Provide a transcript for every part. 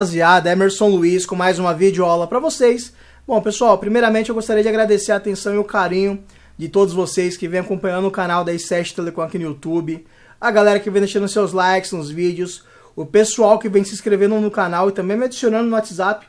rapaziada, Emerson Luiz com mais uma videoaula para vocês. Bom, pessoal, primeiramente eu gostaria de agradecer a atenção e o carinho de todos vocês que vem acompanhando o canal da i7 Telecom aqui no YouTube, a galera que vem deixando seus likes nos vídeos, o pessoal que vem se inscrevendo no canal e também me adicionando no WhatsApp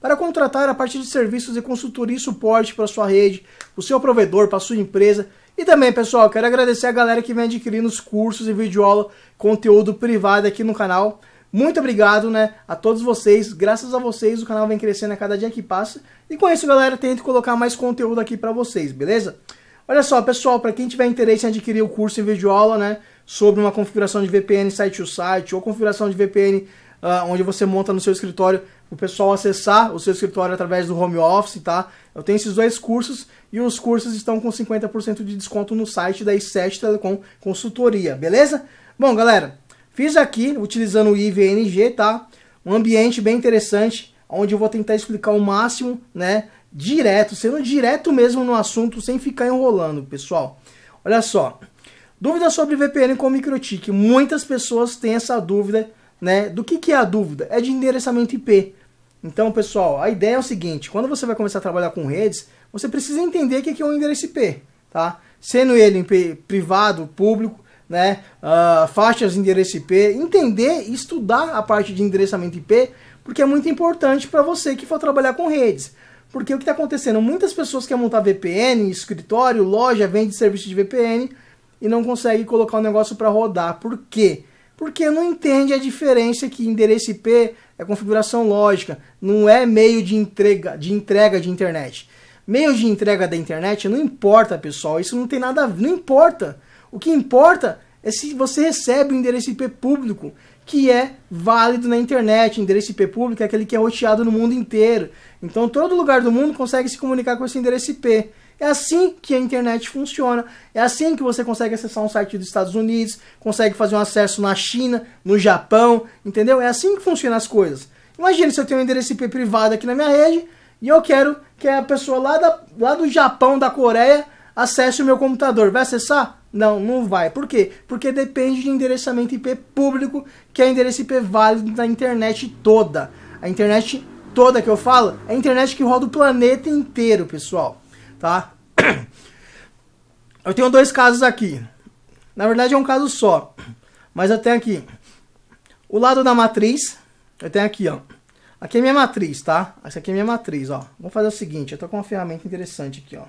para contratar a partir de serviços de consultoria e suporte para sua rede, o seu provedor, para sua empresa. E também, pessoal, quero agradecer a galera que vem adquirindo os cursos e videoaula, conteúdo privado aqui no canal. Muito obrigado, né, a todos vocês. Graças a vocês o canal vem crescendo a cada dia que passa. E com isso, galera, tento colocar mais conteúdo aqui para vocês, beleza? Olha só, pessoal, para quem tiver interesse em adquirir o curso em videoaula, né, sobre uma configuração de VPN site to site ou configuração de VPN uh, ah, onde você monta no seu escritório, o pessoal acessar o seu escritório através do home office, tá? Eu tenho esses dois cursos e os cursos estão com 50% de desconto no site da i7 Telecom Consultoria, beleza? Bom, galera, Fiz aqui, utilizando o IVNG, tá? Um ambiente bem interessante, onde eu vou tentar explicar o máximo, né? Direto, sendo direto mesmo no assunto, sem ficar enrolando, pessoal. Olha só, dúvida sobre VPN com MikroTik. Muitas pessoas têm essa dúvida, né? Do que, que é a dúvida? É de endereçamento IP. Então, pessoal, a ideia é o seguinte, quando você vai começar a trabalhar com redes, você precisa entender o que é um endereço IP, tá? Sendo ele privado, público, né, uh, faixas de endereço IP, entender e estudar a parte de endereçamento IP, porque é muito importante para você que for trabalhar com redes. Porque o que está acontecendo? Muitas pessoas querem montar VPN, escritório, loja, vende serviço de VPN e não consegue colocar o negócio para rodar. Por quê? Porque não entende a diferença que endereço IP é configuração lógica, não é meio de entrega de, entrega de internet. Meio de entrega da internet não importa, pessoal. Isso não tem nada a ver, não importa. O que importa é se você recebe o um endereço IP público, que é válido na internet. O endereço IP público é aquele que é roteado no mundo inteiro. Então, todo lugar do mundo consegue se comunicar com esse endereço IP. É assim que a internet funciona. É assim que você consegue acessar um site dos Estados Unidos, consegue fazer um acesso na China, no Japão, entendeu? É assim que funcionam as coisas. Imagina se eu tenho um endereço IP privado aqui na minha rede e eu quero que a pessoa lá, da, lá do Japão, da Coreia, acesse o meu computador. Vai acessar? Não, não vai. Por quê? Porque depende de endereçamento IP público, que é endereço IP válido da internet toda. A internet toda que eu falo é a internet que roda o planeta inteiro, pessoal. Tá? Eu tenho dois casos aqui. Na verdade é um caso só. Mas eu tenho aqui o lado da matriz. Eu tenho aqui, ó. Aqui é minha matriz, tá? Essa aqui é minha matriz, ó. Vou fazer o seguinte, eu tô com uma ferramenta interessante aqui, ó.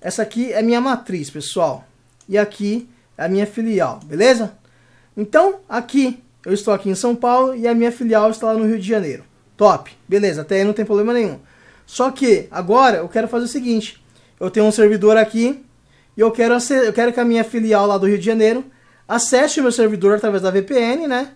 Essa aqui é minha matriz, pessoal e aqui é a minha filial, beleza? Então, aqui, eu estou aqui em São Paulo e a minha filial está lá no Rio de Janeiro. Top, beleza, até aí não tem problema nenhum. Só que, agora, eu quero fazer o seguinte, eu tenho um servidor aqui e eu quero, eu quero que a minha filial lá do Rio de Janeiro acesse o meu servidor através da VPN, né?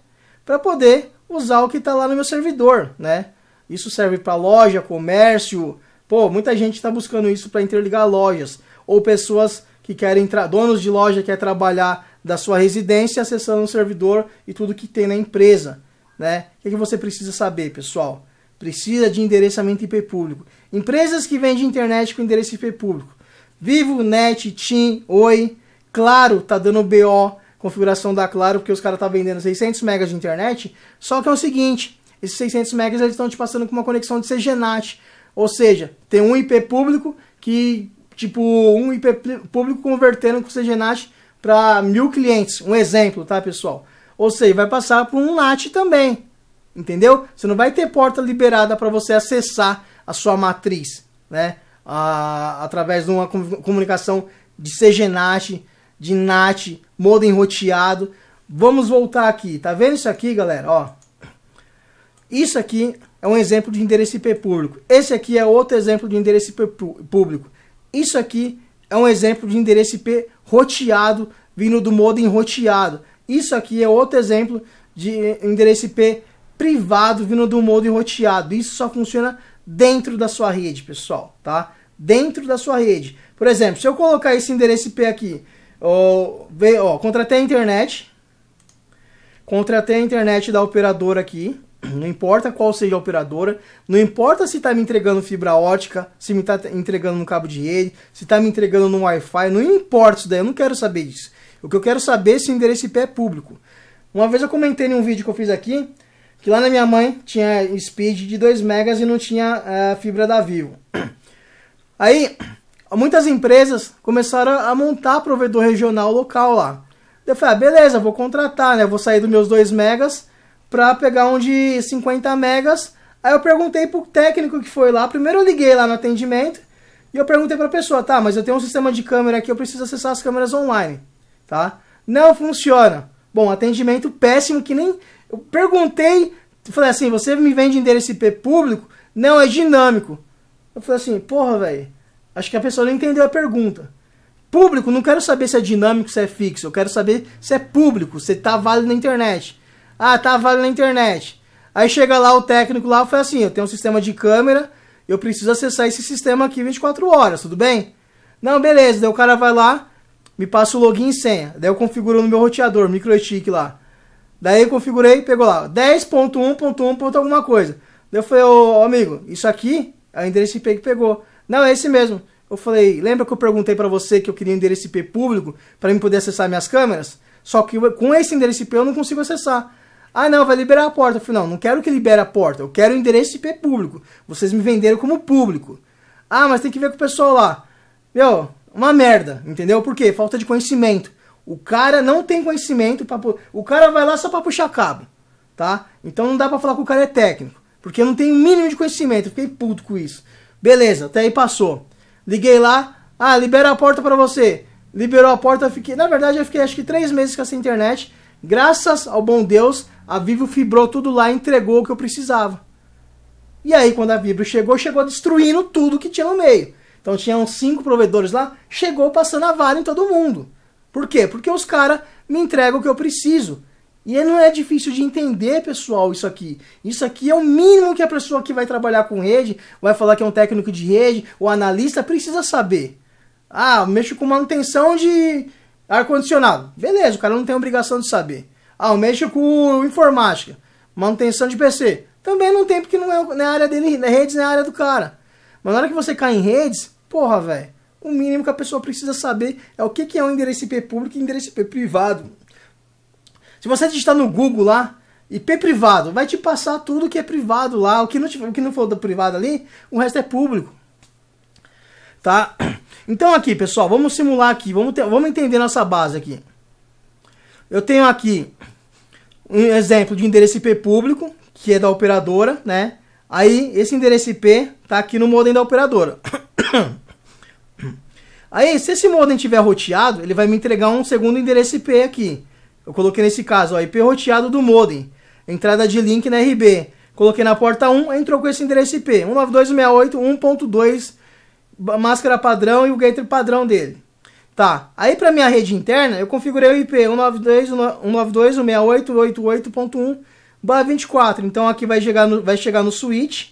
Para poder usar o que está lá no meu servidor, né? Isso serve para loja, comércio. Pô, muita gente está buscando isso para interligar lojas ou pessoas que querem, donos de loja que quer trabalhar da sua residência acessando o servidor e tudo que tem na empresa. Né? O que, é que você precisa saber, pessoal? Precisa de endereçamento IP público. Empresas que vendem internet com endereço IP público. Vivo, Net, TIM, Oi, Claro tá dando BO, configuração da Claro, porque os caras tá vendendo 600 megas de internet. Só que é o seguinte, esses 600 megas eles estão te passando com uma conexão de CGNAT, ou seja, tem um IP público que tipo um IP público convertendo com o CGNAT para mil clientes, um exemplo, tá pessoal? Ou seja, vai passar por um NAT também, entendeu? Você não vai ter porta liberada para você acessar a sua matriz, né? A, através de uma comunicação de CGNAT, de NAT, modem roteado. Vamos voltar aqui, tá vendo isso aqui, galera? Ó, isso aqui é um exemplo de endereço IP público. Esse aqui é outro exemplo de endereço IP público. Isso aqui é um exemplo de endereço IP roteado vindo do modem roteado. Isso aqui é outro exemplo de endereço IP privado vindo do modem roteado. Isso só funciona dentro da sua rede, pessoal, tá? Dentro da sua rede. Por exemplo, se eu colocar esse endereço IP aqui, ó, contratei a internet, contratei a internet da operadora aqui, Não importa qual seja a operadora, não importa se está me entregando fibra ótica, se me está entregando um cabo de rede, se está me entregando no Wi-Fi, não importa isso daí, eu não quero saber disso. O que eu quero saber é se o endereço IP é público. Uma vez eu comentei em um vídeo que eu fiz aqui, que lá na minha mãe tinha speed de 2 megas e não tinha uh, fibra da Vivo. Aí, muitas empresas começaram a montar provedor regional local lá. Eu falei, ah, beleza, vou contratar, né? Vou sair dos meus 2 megas pra pegar um de 50 megas. Aí eu perguntei pro técnico que foi lá. Primeiro eu liguei lá no atendimento e eu perguntei pra pessoa, tá, mas eu tenho um sistema de câmera aqui, eu preciso acessar as câmeras online, tá? Não funciona. Bom, atendimento péssimo que nem... Eu perguntei, falei assim, você me vende endereço IP público? Não, é dinâmico. Eu falei assim, porra, velho, acho que a pessoa não entendeu a pergunta. Público, não quero saber se é dinâmico, se é fixo, eu quero saber se é público, se tá válido na internet. Ah, tá valendo na internet. Aí chega lá o técnico lá e fala assim: eu tenho um sistema de câmera, eu preciso acessar esse sistema aqui 24 horas, tudo bem? Não, beleza. Daí o cara vai lá, me passa o login e senha. Daí eu configuro no meu roteador, microetic lá. Daí eu configurei, pegou lá, 10.1.1. alguma coisa. Daí eu falei, ô amigo, isso aqui é o endereço IP que pegou. Não, é esse mesmo. Eu falei, lembra que eu perguntei para você que eu queria um endereço IP público para mim poder acessar minhas câmeras? Só que com esse endereço IP eu não consigo acessar. Ah, não, vai liberar a porta. Eu falei, não, não quero que libere a porta. Eu quero o endereço de IP público. Vocês me venderam como público. Ah, mas tem que ver com o pessoal lá. Meu, uma merda, entendeu? Por quê? Falta de conhecimento. O cara não tem conhecimento. Pra, o cara vai lá só pra puxar cabo, tá? Então não dá pra falar que o cara é técnico. Porque eu não tenho o mínimo de conhecimento. Eu fiquei puto com isso. Beleza, até aí passou. Liguei lá. Ah, libera a porta pra você. Liberou a porta, eu fiquei... Na verdade, eu fiquei acho que três meses com essa internet. Graças ao bom Deus, a Vivo fibrou tudo lá e entregou o que eu precisava. E aí, quando a Vivo chegou, chegou destruindo tudo que tinha no meio. Então tinham cinco provedores lá, chegou passando a vara em todo mundo. Por quê? Porque os caras me entregam o que eu preciso. E não é difícil de entender, pessoal, isso aqui. Isso aqui é o mínimo que a pessoa que vai trabalhar com rede, vai falar que é um técnico de rede, o analista precisa saber. Ah, mexo com manutenção de ar-condicionado. Beleza, o cara não tem obrigação de saber. Ah, eu mexo com informática, manutenção de PC. Também não tem, porque não é, na é área dele, na é redes, na é área do cara. Mas na hora que você cai em redes, porra, velho, o mínimo que a pessoa precisa saber é o que, que é um endereço IP público e endereço IP privado. Se você digitar no Google lá, IP privado, vai te passar tudo que é privado lá. O que não, o que não for do privado ali, o resto é público. Tá? Então aqui, pessoal, vamos simular aqui, vamos, ter, vamos entender nossa base aqui. Eu tenho aqui um exemplo de endereço IP público, que é da operadora, né? Aí esse endereço IP tá aqui no modem da operadora. Aí, se esse modem tiver roteado, ele vai me entregar um segundo endereço IP aqui. Eu coloquei nesse caso, ó, IP roteado do modem. Entrada de link na RB. Coloquei na porta 1, entrou com esse endereço IP. 192.168.1.2, máscara padrão e o gateway padrão dele. Tá, aí para minha rede interna, eu configurei o IP barra 24 Então aqui vai chegar no, vai chegar no switch.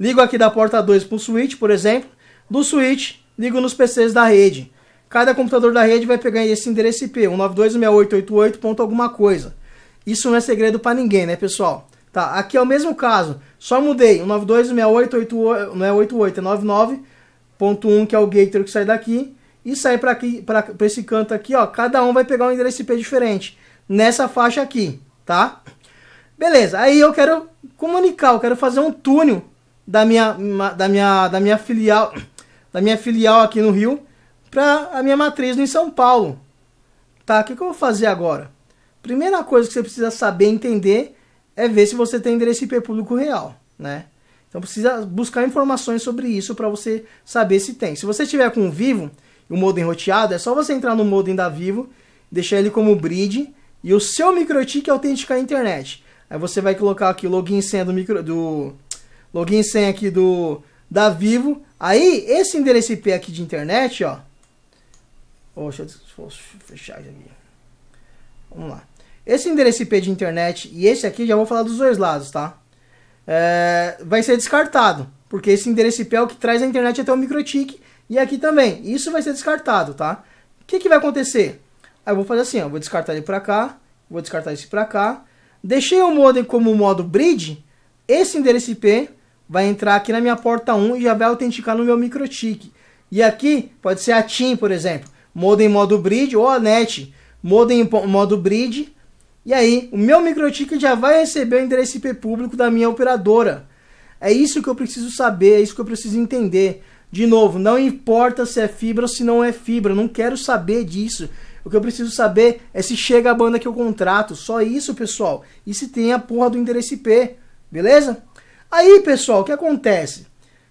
Ligo aqui da porta 2 para o switch, por exemplo. Do switch, ligo nos PCs da rede. Cada computador da rede vai pegar esse endereço IP 192.16888. alguma coisa. Isso não é segredo para ninguém, né, pessoal? Tá, aqui é o mesmo caso. Só mudei 192.16888, não é 88, é 99.1 que é o gateway que sai daqui e sair para aqui para esse canto aqui, ó, cada um vai pegar um endereço IP diferente nessa faixa aqui, tá? Beleza. Aí eu quero comunicar, eu quero fazer um túnel da minha da minha da minha filial da minha filial aqui no Rio para a minha matriz em São Paulo. Tá? O que, que eu vou fazer agora? Primeira coisa que você precisa saber entender é ver se você tem endereço IP público real, né? Então precisa buscar informações sobre isso para você saber se tem. Se você tiver com o Vivo, o modem roteado, é só você entrar no modem da Vivo, deixar ele como bridge e o seu microtik é autenticar a internet. Aí você vai colocar aqui o login senha do micro do login senha aqui do da Vivo. Aí esse endereço IP aqui de internet, ó. Oh, deixa eu fechar aqui. Vamos lá. Esse endereço IP de internet e esse aqui, já vou falar dos dois lados, tá? É, vai ser descartado, porque esse endereço IP é o que traz a internet até o microtik e aqui também, isso vai ser descartado, tá? O que, que vai acontecer? Aí eu vou fazer assim, ó, vou descartar ele para cá, vou descartar esse para cá. Deixei o modem como modo bridge, esse endereço IP vai entrar aqui na minha porta 1 e já vai autenticar no meu microtik. E aqui pode ser a TIM, por exemplo, modem modo bridge ou a NET, modem modo bridge. E aí, o meu microtik já vai receber o endereço IP público da minha operadora. É isso que eu preciso saber, é isso que eu preciso entender. De novo, não importa se é fibra ou se não é fibra, eu não quero saber disso. O que eu preciso saber é se chega a banda que eu contrato, só isso, pessoal. E se tem a porra do endereço IP, beleza? Aí, pessoal, o que acontece?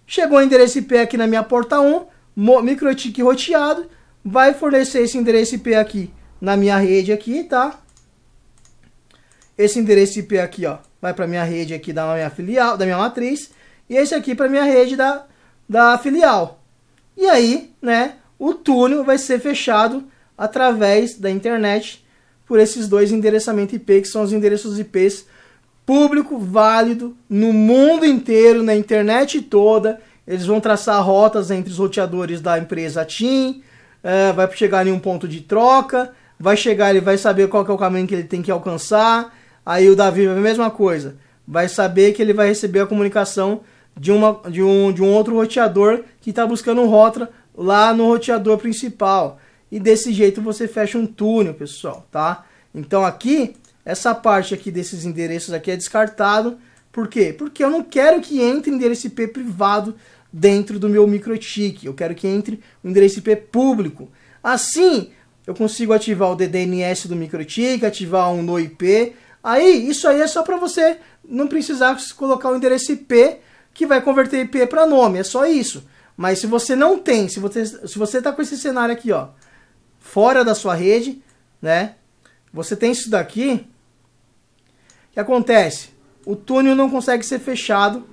Chegou o endereço IP aqui na minha porta 1, microtique roteado, vai fornecer esse endereço IP aqui na minha rede aqui, tá? Esse endereço IP aqui, ó, vai para minha rede aqui da minha filial, da minha matriz, e esse aqui para minha rede da da filial. E aí, né, o túnel vai ser fechado através da internet por esses dois endereçamentos IP, que são os endereços IPs público válido no mundo inteiro, na internet toda. Eles vão traçar rotas entre os roteadores da empresa TIM, é, eh, vai chegar em um ponto de troca, vai chegar, ele vai saber qual é o caminho que ele tem que alcançar. Aí o Davi a mesma coisa, vai saber que ele vai receber a comunicação de, uma, de, um, de um outro roteador que está buscando rota lá no roteador principal. E desse jeito você fecha um túnel, pessoal, tá? Então aqui, essa parte aqui desses endereços aqui é descartado. Por quê? Porque eu não quero que entre endereço IP privado dentro do meu microchip Eu quero que entre um endereço IP público. Assim, eu consigo ativar o DDNS do microchip ativar um no IP. Aí, isso aí é só para você não precisar colocar o endereço IP que vai converter IP para nome, é só isso. Mas se você não tem, se você se você tá com esse cenário aqui, ó, fora da sua rede, né? Você tem isso daqui. O que acontece? O túnel não consegue ser fechado,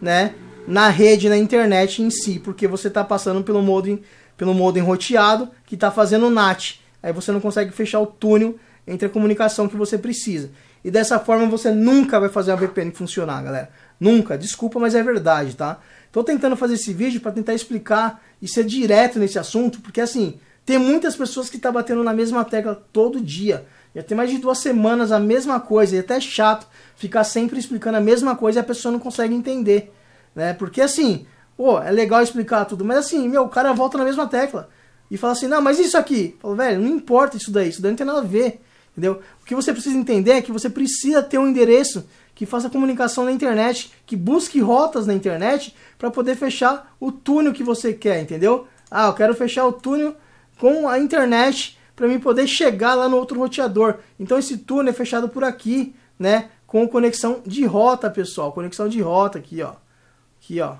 né, na rede, na internet em si, porque você está passando pelo modem, pelo modem roteado que está fazendo NAT. Aí você não consegue fechar o túnel entre a comunicação que você precisa. E dessa forma você nunca vai fazer a VPN funcionar, galera. Nunca, desculpa, mas é verdade, tá? Tô tentando fazer esse vídeo para tentar explicar e ser direto nesse assunto, porque assim, tem muitas pessoas que tá batendo na mesma tecla todo dia. Já tem mais de duas semanas a mesma coisa, e até é chato ficar sempre explicando a mesma coisa e a pessoa não consegue entender, né? Porque assim, pô, é legal explicar tudo, mas assim, meu, o cara volta na mesma tecla e fala assim: "Não, mas isso aqui". velho, não importa isso daí, isso daí não tem nada a ver entendeu? O que você precisa entender é que você precisa ter um endereço que faça comunicação na internet, que busque rotas na internet para poder fechar o túnel que você quer, entendeu? Ah, eu quero fechar o túnel com a internet para mim poder chegar lá no outro roteador. Então esse túnel é fechado por aqui, né? Com conexão de rota, pessoal. Conexão de rota aqui, ó. Aqui, ó.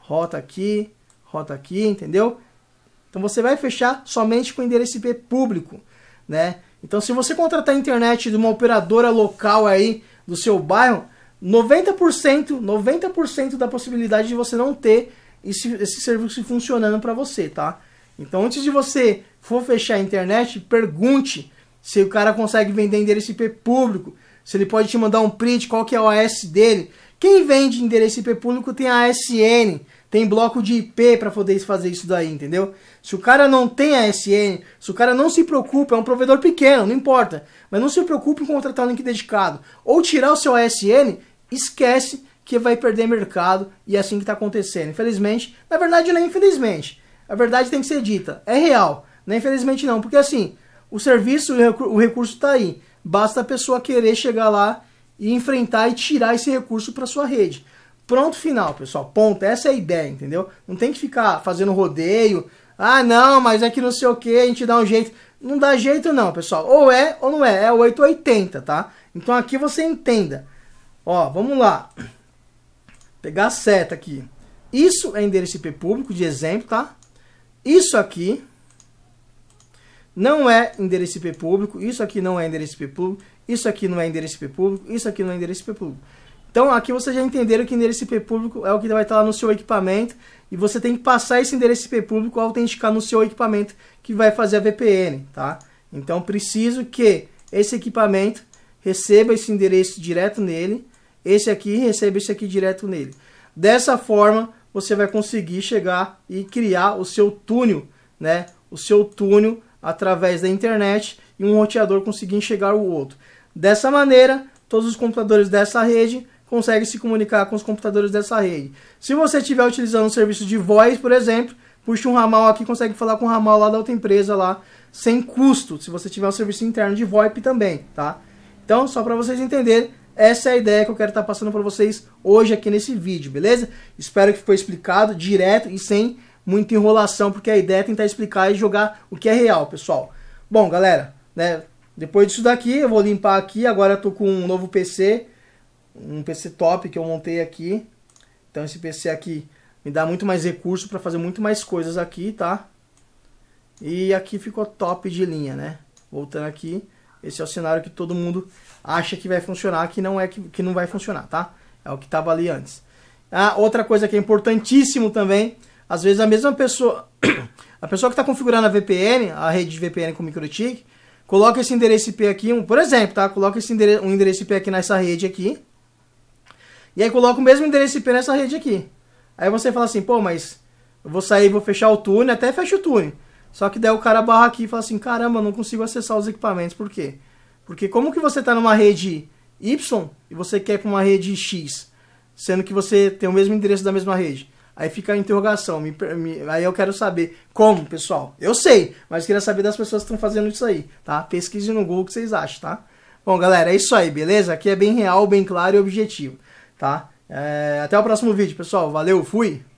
Rota aqui, rota aqui, entendeu? Então você vai fechar somente com endereço IP público, né? Então, se você contratar a internet de uma operadora local aí do seu bairro, 90%, 90% da possibilidade de você não ter esse, esse serviço funcionando para você, tá? Então, antes de você for fechar a internet, pergunte se o cara consegue vender endereço IP público, se ele pode te mandar um print, qual que é o AS dele. Quem vende endereço IP público tem a ASN, tem bloco de IP para poder fazer isso daí, entendeu? Se o cara não tem ASN, se o cara não se preocupa, é um provedor pequeno, não importa, mas não se preocupe em contratar um link dedicado ou tirar o seu ASN, esquece que vai perder mercado e é assim que está acontecendo. Infelizmente, na verdade não é infelizmente, a verdade tem que ser dita, é real, não é infelizmente não, porque assim, o serviço, o recurso está aí, basta a pessoa querer chegar lá e enfrentar e tirar esse recurso para sua rede. Pronto final, pessoal. Ponto. Essa é a ideia, entendeu? Não tem que ficar fazendo rodeio. Ah, não, mas é que não sei o que, a gente dá um jeito. Não dá jeito não, pessoal. Ou é ou não é. É 880, tá? Então aqui você entenda. Ó, vamos lá. pegar a seta aqui. Isso é endereço IP público de exemplo, tá? Isso aqui não é endereço IP público. Isso aqui não é endereço IP público. Isso aqui não é endereço IP público. Isso aqui não é endereço IP público. Então aqui vocês já entenderam que endereço IP público é o que vai estar lá no seu equipamento e você tem que passar esse endereço IP público autenticar no seu equipamento que vai fazer a VPN, tá? Então preciso que esse equipamento receba esse endereço direto nele, esse aqui receba esse aqui direto nele. Dessa forma você vai conseguir chegar e criar o seu túnel, né? O seu túnel através da internet e um roteador conseguir enxergar o outro. Dessa maneira, todos os computadores dessa rede consegue se comunicar com os computadores dessa rede. Se você estiver utilizando um serviço de voz, por exemplo, puxa um ramal aqui, consegue falar com o um ramal lá da outra empresa lá, sem custo, se você tiver um serviço interno de VoIP também, tá? Então, só para vocês entenderem, essa é a ideia que eu quero estar tá passando para vocês hoje aqui nesse vídeo, beleza? Espero que foi explicado direto e sem muita enrolação, porque a ideia é tentar explicar e jogar o que é real, pessoal. Bom, galera, né, depois disso daqui, eu vou limpar aqui, agora eu tô com um novo PC, um PC top que eu montei aqui. Então esse PC aqui me dá muito mais recurso para fazer muito mais coisas aqui, tá? E aqui ficou top de linha, né? Voltando aqui, esse é o cenário que todo mundo acha que vai funcionar, que não é que, que não vai funcionar, tá? É o que estava ali antes. Ah, outra coisa que é importantíssimo também, às vezes a mesma pessoa, a pessoa que está configurando a VPN, a rede de VPN com MicroTik coloca esse endereço IP aqui, um, por exemplo, tá? Coloca esse endereço, um endereço IP aqui nessa rede aqui, e aí coloca o mesmo endereço IP nessa rede aqui. Aí você fala assim, pô, mas eu vou sair, vou fechar o túnel, até fecha o túnel. Só que daí o cara barra aqui e fala assim, caramba, não consigo acessar os equipamentos, por quê? Porque como que você está numa rede Y e você quer com uma rede X, sendo que você tem o mesmo endereço da mesma rede? Aí fica a interrogação, me, me, aí eu quero saber como, pessoal. Eu sei, mas queria saber das pessoas que estão fazendo isso aí, tá? Pesquise no Google o que vocês acham, tá? Bom, galera, é isso aí, beleza? Aqui é bem real, bem claro e objetivo tá? É, até o próximo vídeo, pessoal. Valeu, fui!